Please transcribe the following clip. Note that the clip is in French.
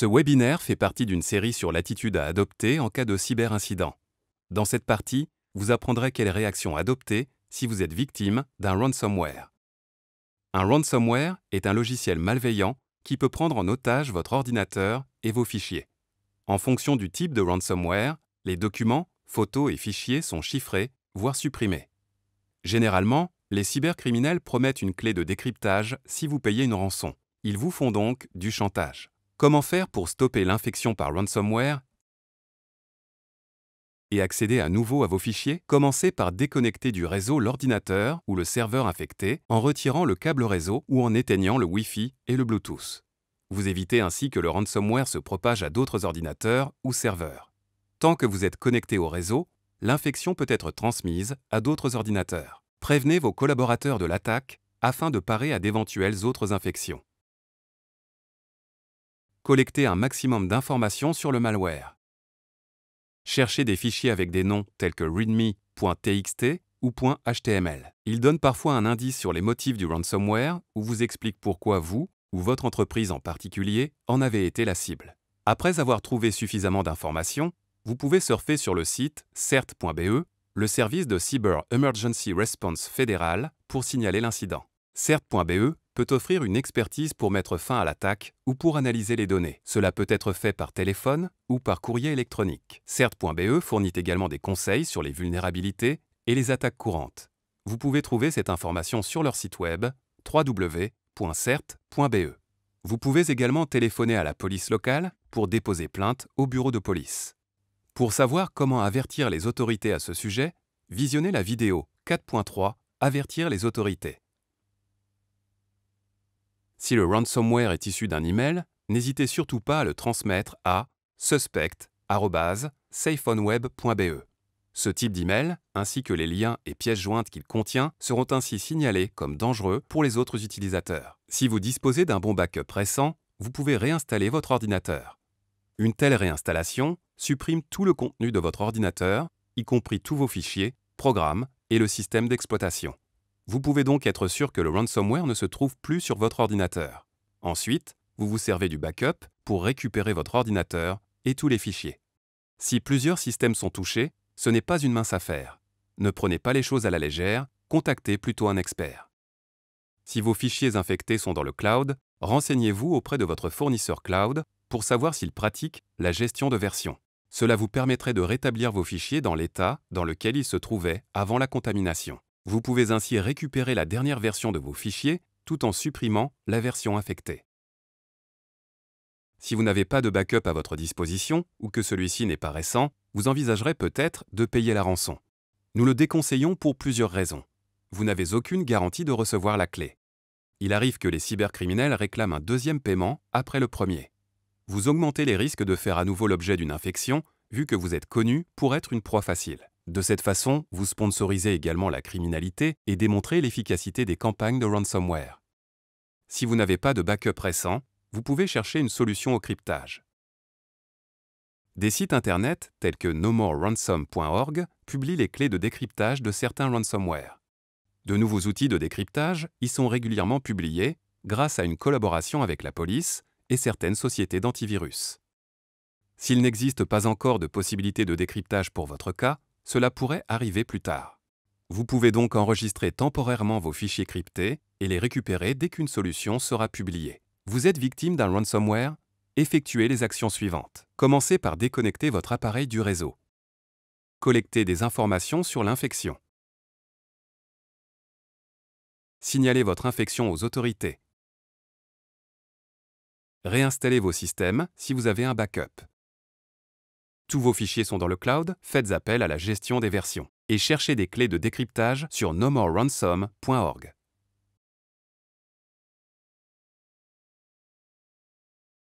Ce webinaire fait partie d'une série sur l'attitude à adopter en cas de cyberincident. Dans cette partie, vous apprendrez quelles réactions adopter si vous êtes victime d'un ransomware. Un ransomware est un logiciel malveillant qui peut prendre en otage votre ordinateur et vos fichiers. En fonction du type de ransomware, les documents, photos et fichiers sont chiffrés, voire supprimés. Généralement, les cybercriminels promettent une clé de décryptage si vous payez une rançon. Ils vous font donc du chantage. Comment faire pour stopper l'infection par ransomware et accéder à nouveau à vos fichiers, commencez par déconnecter du réseau l'ordinateur ou le serveur infecté en retirant le câble réseau ou en éteignant le Wi-Fi et le Bluetooth. Vous évitez ainsi que le ransomware se propage à d'autres ordinateurs ou serveurs. Tant que vous êtes connecté au réseau, l'infection peut être transmise à d'autres ordinateurs. Prévenez vos collaborateurs de l'attaque afin de parer à d'éventuelles autres infections collecter un maximum d'informations sur le malware. Cherchez des fichiers avec des noms tels que readme.txt ou .html. Il donne parfois un indice sur les motifs du ransomware ou vous expliquent pourquoi vous, ou votre entreprise en particulier, en avez été la cible. Après avoir trouvé suffisamment d'informations, vous pouvez surfer sur le site cert.be, le service de Cyber Emergency Response fédéral, pour signaler l'incident. CERT.be peut offrir une expertise pour mettre fin à l'attaque ou pour analyser les données. Cela peut être fait par téléphone ou par courrier électronique. CERT.be fournit également des conseils sur les vulnérabilités et les attaques courantes. Vous pouvez trouver cette information sur leur site web www.cert.be. Vous pouvez également téléphoner à la police locale pour déposer plainte au bureau de police. Pour savoir comment avertir les autorités à ce sujet, visionnez la vidéo 4.3 Avertir les autorités. Si le ransomware est issu d'un email, n'hésitez surtout pas à le transmettre à suspect.safeonweb.be. Ce type d'email, ainsi que les liens et pièces jointes qu'il contient, seront ainsi signalés comme dangereux pour les autres utilisateurs. Si vous disposez d'un bon backup récent, vous pouvez réinstaller votre ordinateur. Une telle réinstallation supprime tout le contenu de votre ordinateur, y compris tous vos fichiers, programmes et le système d'exploitation. Vous pouvez donc être sûr que le ransomware ne se trouve plus sur votre ordinateur. Ensuite, vous vous servez du backup pour récupérer votre ordinateur et tous les fichiers. Si plusieurs systèmes sont touchés, ce n'est pas une mince affaire. Ne prenez pas les choses à la légère, contactez plutôt un expert. Si vos fichiers infectés sont dans le cloud, renseignez-vous auprès de votre fournisseur cloud pour savoir s'il pratique la gestion de version. Cela vous permettrait de rétablir vos fichiers dans l'état dans lequel ils se trouvaient avant la contamination. Vous pouvez ainsi récupérer la dernière version de vos fichiers tout en supprimant la version infectée. Si vous n'avez pas de backup à votre disposition ou que celui-ci n'est pas récent, vous envisagerez peut-être de payer la rançon. Nous le déconseillons pour plusieurs raisons. Vous n'avez aucune garantie de recevoir la clé. Il arrive que les cybercriminels réclament un deuxième paiement après le premier. Vous augmentez les risques de faire à nouveau l'objet d'une infection, vu que vous êtes connu pour être une proie facile. De cette façon, vous sponsorisez également la criminalité et démontrez l'efficacité des campagnes de ransomware. Si vous n'avez pas de backup récent, vous pouvez chercher une solution au cryptage. Des sites Internet tels que nomoreransom.org publient les clés de décryptage de certains ransomware. De nouveaux outils de décryptage y sont régulièrement publiés grâce à une collaboration avec la police et certaines sociétés d'antivirus. S'il n'existe pas encore de possibilité de décryptage pour votre cas, cela pourrait arriver plus tard. Vous pouvez donc enregistrer temporairement vos fichiers cryptés et les récupérer dès qu'une solution sera publiée. Vous êtes victime d'un ransomware Effectuez les actions suivantes. Commencez par déconnecter votre appareil du réseau. Collectez des informations sur l'infection. Signalez votre infection aux autorités. Réinstallez vos systèmes si vous avez un backup. Tous vos fichiers sont dans le cloud, faites appel à la gestion des versions et cherchez des clés de décryptage sur nomoreransom.org.